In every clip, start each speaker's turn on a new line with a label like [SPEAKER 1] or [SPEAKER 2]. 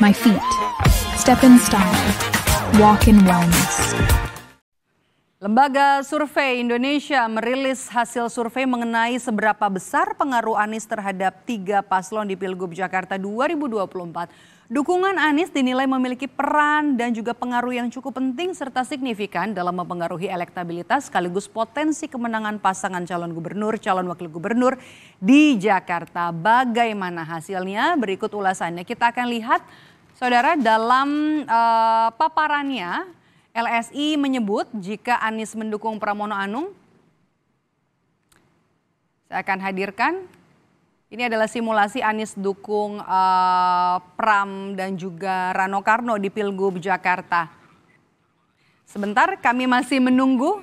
[SPEAKER 1] my feet. Step in style. Walk in wellness. Lembaga Survei Indonesia merilis hasil survei mengenai seberapa besar pengaruh Anies terhadap tiga paslon di Pilgub Jakarta 2024. Dukungan Anies dinilai memiliki peran dan juga pengaruh yang cukup penting serta signifikan dalam mempengaruhi elektabilitas sekaligus potensi kemenangan pasangan calon gubernur, calon wakil gubernur di Jakarta. Bagaimana hasilnya? Berikut ulasannya. Kita akan lihat, saudara, dalam uh, paparannya LSI menyebut jika Anies mendukung Pramono Anung, saya akan hadirkan. Ini adalah simulasi Anies dukung uh, Pram dan juga Rano Karno di Pilgub Jakarta. Sebentar, kami masih menunggu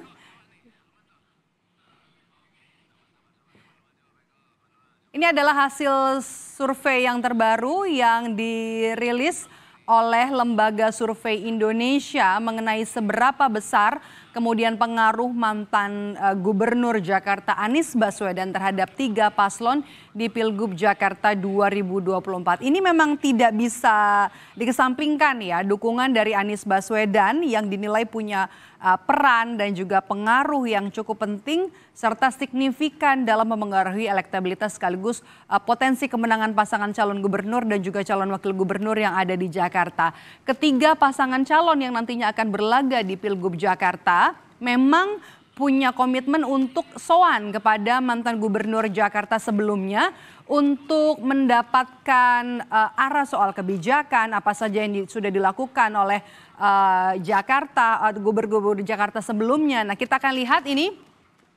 [SPEAKER 1] Ini adalah hasil survei yang terbaru yang dirilis oleh Lembaga Survei Indonesia mengenai seberapa besar kemudian pengaruh mantan uh, Gubernur Jakarta Anies Baswedan terhadap tiga paslon di Pilgub Jakarta 2024. Ini memang tidak bisa dikesampingkan ya dukungan dari Anies Baswedan yang dinilai punya uh, peran dan juga pengaruh yang cukup penting serta signifikan dalam memengaruhi elektabilitas sekaligus uh, potensi kemenangan pasangan calon gubernur dan juga calon wakil gubernur yang ada di Jakarta. Ketiga pasangan calon yang nantinya akan berlaga di Pilgub Jakarta memang punya komitmen untuk soan kepada mantan gubernur Jakarta sebelumnya untuk mendapatkan uh, arah soal kebijakan apa saja yang di, sudah dilakukan oleh uh, Jakarta uh, gubernur-gubernur Jakarta sebelumnya. Nah, kita akan lihat ini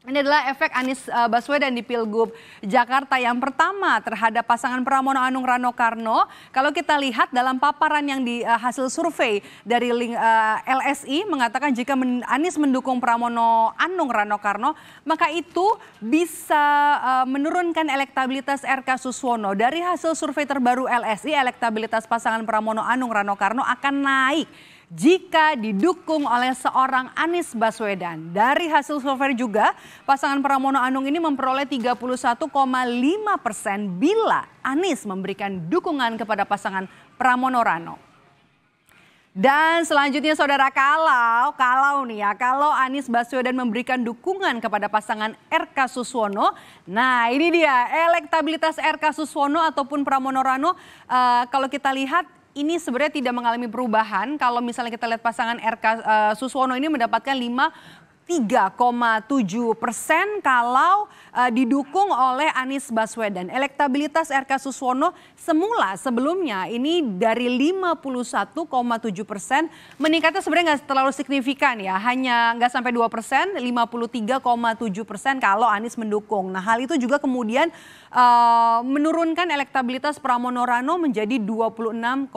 [SPEAKER 1] ini adalah efek Anies eh, Baswedan di Pilgub Jakarta yang pertama terhadap pasangan Pramono Anung Rano Karno. Kalau kita lihat dalam paparan yang di eh, hasil survei dari LSI eh, mengatakan jika men, Anies mendukung Pramono Anung Rano Karno, maka itu bisa menurunkan elektabilitas RK Suswono. Dari hasil survei terbaru LSI, elektabilitas pasangan Pramono Anung Rano Karno akan naik jika didukung oleh seorang Anies Baswedan. Dari hasil survei juga, pasangan Pramono Anung ini memperoleh 31,5 persen bila Anies memberikan dukungan kepada pasangan Pramono Rano. Dan selanjutnya saudara kalau, kalau nih ya, kalau Anies Baswedan memberikan dukungan kepada pasangan RK Suswono. Nah ini dia elektabilitas RK Suswono ataupun Pramono Rano. Uh, kalau kita lihat ini sebenarnya tidak mengalami perubahan kalau misalnya kita lihat pasangan RK uh, eh, Suswono ini mendapatkan lima. 3,7 persen kalau uh, didukung oleh Anies Baswedan. Elektabilitas RK Suswono semula sebelumnya ini dari 51,7 persen meningkatnya sebenarnya nggak terlalu signifikan ya, hanya nggak sampai 2 persen, 53,7 persen kalau Anies mendukung. Nah hal itu juga kemudian uh, menurunkan elektabilitas Pramono Rano menjadi 26,1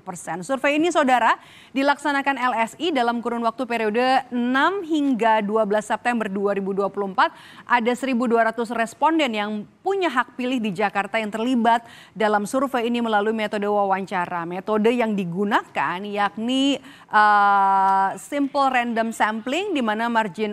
[SPEAKER 1] persen. Survei ini saudara dilaksanakan LSI dalam kurun waktu periode 6 hingga hingga 12 September 2024 ada 1.200 responden yang punya hak pilih di Jakarta yang terlibat dalam survei ini melalui metode wawancara. Metode yang digunakan yakni uh, simple random sampling di mana margin